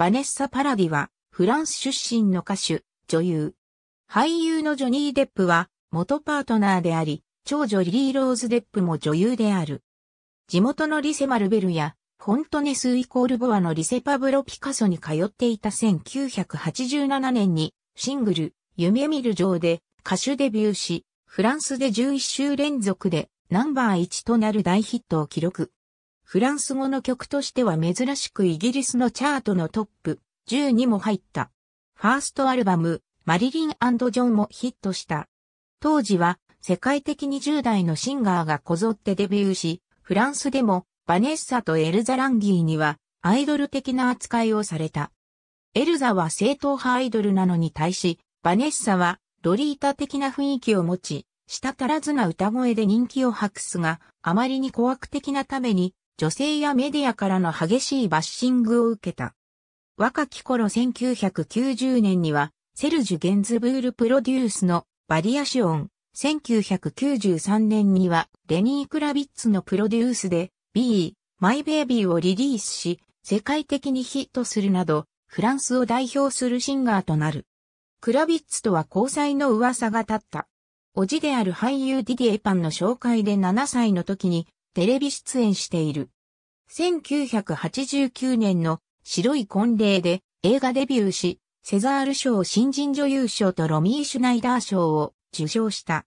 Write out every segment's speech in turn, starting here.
バネッサ・パラディは、フランス出身の歌手、女優。俳優のジョニー・デップは、元パートナーであり、長女リリー・ローズ・デップも女優である。地元のリセ・マルベルや、フォントネス・イコール・ボアのリセ・パブロ・ピカソに通っていた1987年に、シングル、夢見る城で歌手デビューし、フランスで11週連続でナンバー1となる大ヒットを記録。フランス語の曲としては珍しくイギリスのチャートのトップ10にも入った。ファーストアルバム、マリリンジョンもヒットした。当時は世界的に10代のシンガーがこぞってデビューし、フランスでもバネッサとエルザ・ランギーにはアイドル的な扱いをされた。エルザは正統派アイドルなのに対し、バネッサはロリータ的な雰囲気を持ち、したたらずな歌声で人気を博すが、あまりに怖く的なために女性やメディアからの激しいバッシングを受けた。若き頃1990年には、セルジュ・ゲンズブールプロデュースのバリアシオン、1993年にはレニー・クラビッツのプロデュースで B、マイ・ベイビーをリリースし、世界的にヒットするなど、フランスを代表するシンガーとなる。クラビッツとは交際の噂が立った。おじである俳優ディディエパンの紹介で7歳の時にテレビ出演している。1989年の白い婚礼で映画デビューし、セザール賞新人女優賞とロミー・シュナイダー賞を受賞した。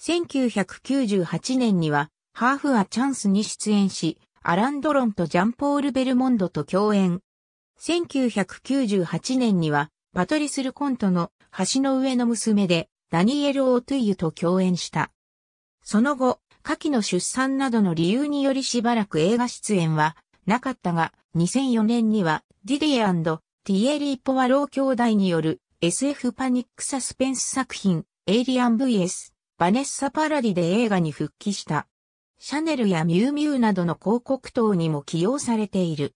1998年には、ハーフはチャンスに出演し、アラン・ドロンとジャンポール・ベルモンドと共演。1998年には、パトリス・ルコントの橋の上の娘で、ダニエル・オートゥイユと共演した。その後、下記の出産などの理由によりしばらく映画出演はなかったが、2004年にはディディティエリー・ポワロー兄弟による SF パニックサスペンス作品エイリアン VS バネッサ・パラディで映画に復帰した。シャネルやミュウミュウなどの広告等にも起用されている。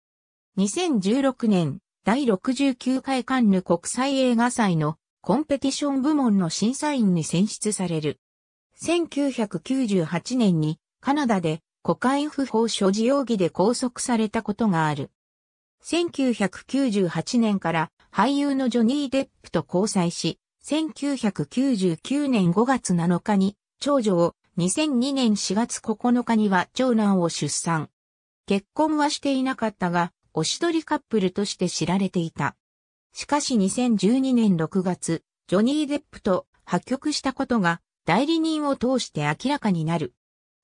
2016年第69回カンヌ国際映画祭のコンペティション部門の審査員に選出される。1998年にカナダでコカイン不法所持容疑で拘束されたことがある。1998年から俳優のジョニー・デップと交際し、1999年5月7日に長女を、2002年4月9日には長男を出産。結婚はしていなかったが、おしどりカップルとして知られていた。しかし2012年6月、ジョニー・デップと破局したことが代理人を通して明らかになる。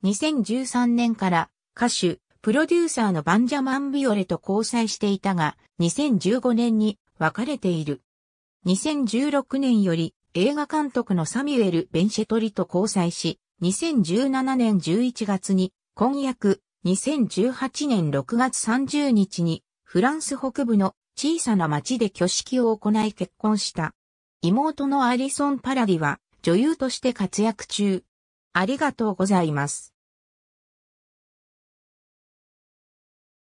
2013年から歌手、プロデューサーのバンジャマン・ビオレと交際していたが、2015年に別れている。2016年より映画監督のサミュエル・ベンシェトリと交際し、2017年11月に婚約、2018年6月30日にフランス北部の小さな町で挙式を行い結婚した。妹のアリソン・パラディは女優として活躍中。ありがとうございます。